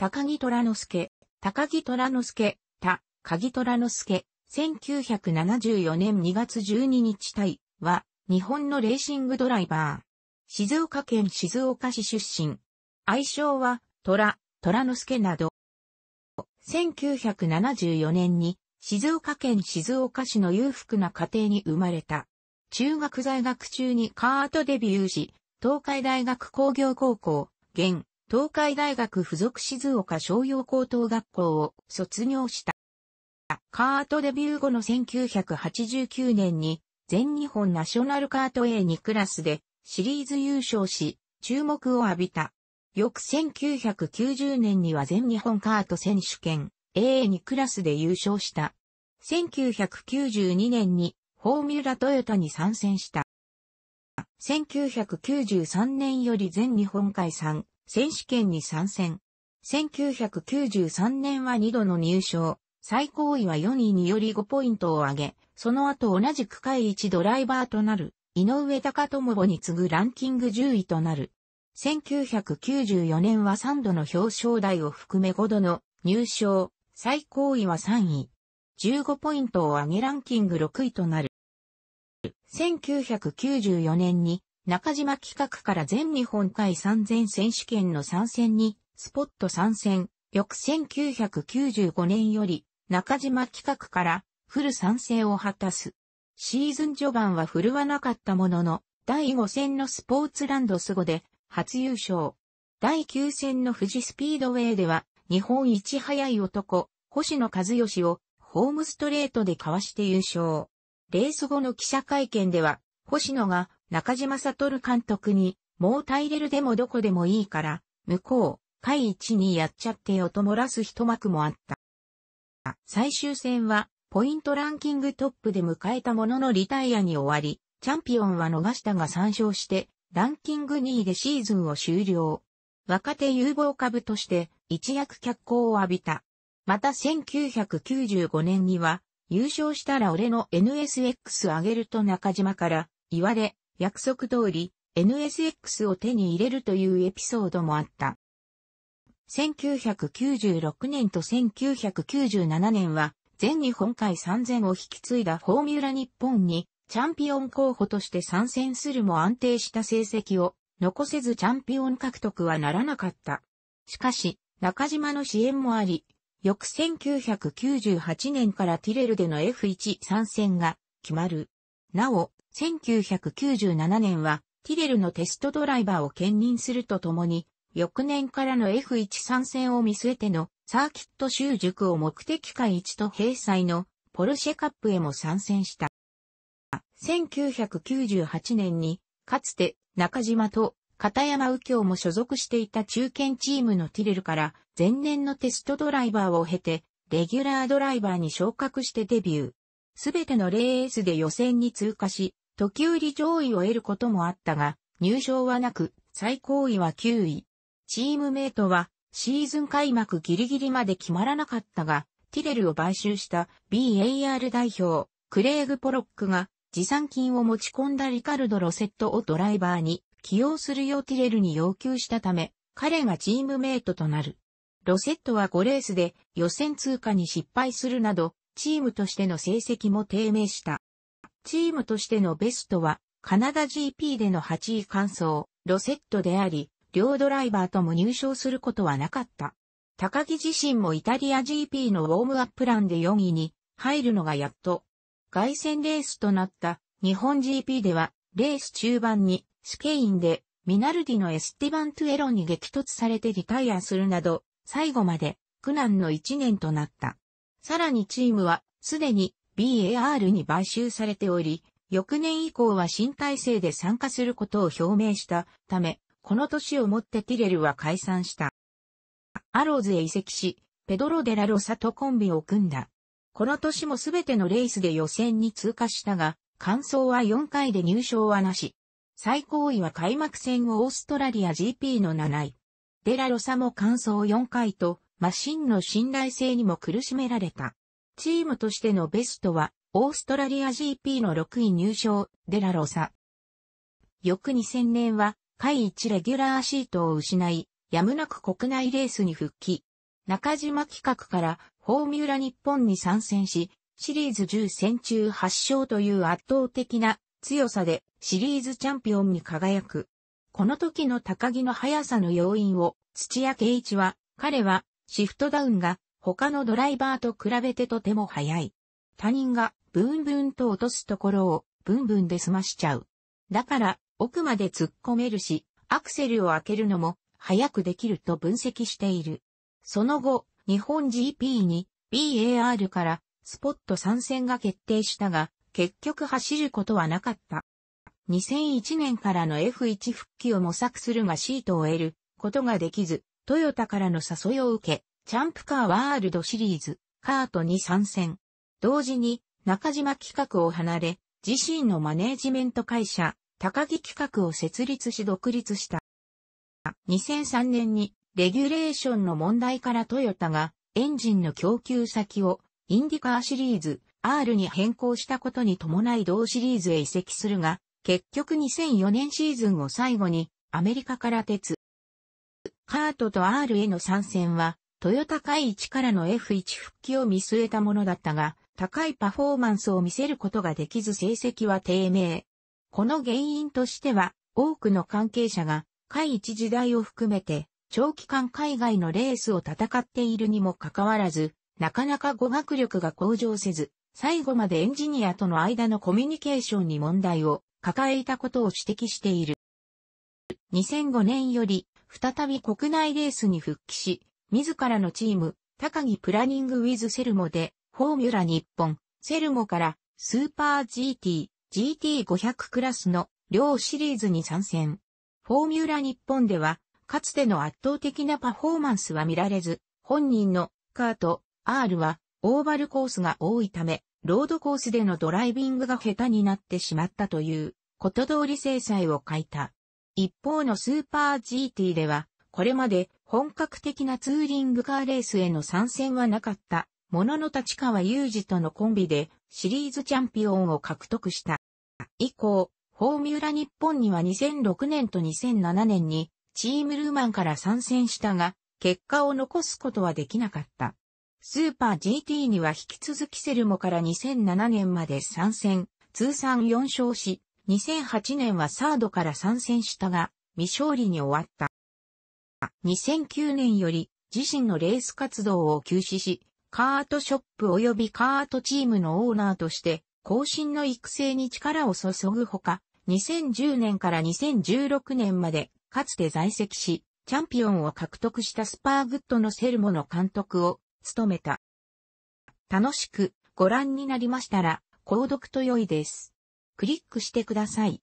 高木虎之助、高木虎之助、た、鍵虎之助、1974年2月12日対は、日本のレーシングドライバー。静岡県静岡市出身。愛称は、虎、虎之助など。1974年に、静岡県静岡市の裕福な家庭に生まれた。中学在学中にカートデビューし、東海大学工業高校、現、東海大学附属静岡商用高等学校を卒業した。カートデビュー後の1989年に全日本ナショナルカート A2 クラスでシリーズ優勝し、注目を浴びた。翌1990年には全日本カート選手権 A2 クラスで優勝した。1992年にフォーミュラトヨタに参戦した。1993年より全日本海産選手権に参戦。1993年は2度の入賞、最高位は4位により5ポイントを上げ、その後同じ下位1ドライバーとなる、井上高友に次ぐランキング10位となる。1994年は3度の表彰台を含め5度の入賞、最高位は3位。15ポイントを上げランキング6位となる。1994年に中島企画から全日本海参戦選手権の参戦に、スポット参戦、翌1995年より、中島企画からフル参戦を果たす。シーズン序盤は振るわなかったものの、第5戦のスポーツランドスゴで初優勝。第9戦の富士スピードウェイでは、日本一早い男、星野和義をホームストレートでかわして優勝。レース後の記者会見では、星野が中島悟監督に、もう耐えれるでもどこでもいいから、向こう、回一にやっちゃってよと漏らす一幕もあった。最終戦は、ポイントランキングトップで迎えたもののリタイアに終わり、チャンピオンは逃したが参照して、ランキング2位でシーズンを終了。若手有望株として一躍脚光を浴びた。また1995年には、優勝したら俺の NSX 上げると中島から言われ、約束通り NSX を手に入れるというエピソードもあった。1996年と1997年は全日本海3000を引き継いだフォーミュラ日本にチャンピオン候補として参戦するも安定した成績を残せずチャンピオン獲得はならなかった。しかし、中島の支援もあり、翌1998年からティレルでの F1 参戦が決まる。なお、1997年はティレルのテストドライバーを兼任するとともに、翌年からの F1 参戦を見据えてのサーキット習熟を目的会一と閉鎖のポルシェカップへも参戦した。1998年に、かつて中島と片山右京も所属していた中堅チームのティレルから前年のテストドライバーを経て、レギュラードライバーに昇格してデビュー。すべてのレースで予選に通過し、時折上位を得ることもあったが、入賞はなく、最高位は9位。チームメイトは、シーズン開幕ギリギリまで決まらなかったが、ティレルを買収した BAR 代表、クレイグ・ポロックが、持参金を持ち込んだリカルド・ロセットをドライバーに起用するようティレルに要求したため、彼がチームメイトとなる。ロセットは5レースで予選通過に失敗するなど、チームとしての成績も低迷した。チームとしてのベストは、カナダ GP での8位完走、ロセットであり、両ドライバーとも入賞することはなかった。高木自身もイタリア GP のウォームアップランで4位に入るのがやっと。外戦レースとなった日本 GP では、レース中盤にスケインでミナルディのエスティバン・トゥエロンに激突されてリタイアするなど、最後まで苦難の1年となった。さらにチームはすでに BAR に買収されており、翌年以降は新体制で参加することを表明したため、この年をもってティレルは解散した。アローズへ移籍し、ペドロ・デラ・ロサとコンビを組んだ。この年もすべてのレースで予選に通過したが、完走は4回で入賞はなし。最高位は開幕戦をオーストラリア GP の7位。デラロサも完走4回と、マシンの信頼性にも苦しめられた。チームとしてのベストは、オーストラリア GP の6位入賞、デラロサ。翌2000年は、下1レギュラーシートを失い、やむなく国内レースに復帰。中島企画からフォーミュラ日本に参戦し、シリーズ10戦中8勝という圧倒的な強さでシリーズチャンピオンに輝く。この時の高木の速さの要因を土屋圭一は、彼はシフトダウンが他のドライバーと比べてとても速い。他人がブンブンと落とすところをブンブンで済ましちゃう。だから奥まで突っ込めるし、アクセルを開けるのも早くできると分析している。その後、日本 GP に BAR からスポット参戦が決定したが、結局走ることはなかった。2001年からの F1 復帰を模索するがシートを得ることができず、トヨタからの誘いを受け、チャンプカーワールドシリーズ、カートに参戦。同時に、中島企画を離れ、自身のマネージメント会社、高木企画を設立し独立した。2003年に、レギュレーションの問題からトヨタが、エンジンの供給先を、インディカーシリーズ、R に変更したことに伴い同シリーズへ移籍するが、結局2004年シーズンを最後に、アメリカから鉄。カートと R への参戦は、豊高い1からの F1 復帰を見据えたものだったが、高いパフォーマンスを見せることができず成績は低迷。この原因としては、多くの関係者が、海一時代を含めて、長期間海外のレースを戦っているにもかかわらず、なかなか語学力が向上せず、最後までエンジニアとの間のコミュニケーションに問題を抱えたことを指摘している。2005年より、再び国内レースに復帰し、自らのチーム、高木プラニングウィズセルモで、フォーミュラ日本、セルモからスーパー GT、GT500 クラスの両シリーズに参戦。フォーミュラ日本では、かつての圧倒的なパフォーマンスは見られず、本人のカート R はオーバルコースが多いため、ロードコースでのドライビングが下手になってしまったという、こと通り制裁を書いた。一方のスーパー GT では、これまで本格的なツーリングカーレースへの参戦はなかった、ものの立川雄二とのコンビでシリーズチャンピオンを獲得した。以降、フォーミュラ日本には2006年と2007年にチームルーマンから参戦したが、結果を残すことはできなかった。スーパー GT には引き続きセルモから2007年まで参戦、通算4勝し、2008年はサードから参戦したが、未勝利に終わった。2009年より自身のレース活動を休止し、カートショップ及びカートチームのオーナーとして後進の育成に力を注ぐほか、2010年から2016年までかつて在籍し、チャンピオンを獲得したスパーグッドのセルモの監督を務めた。楽しくご覧になりましたら、購読と良いです。クリックしてください。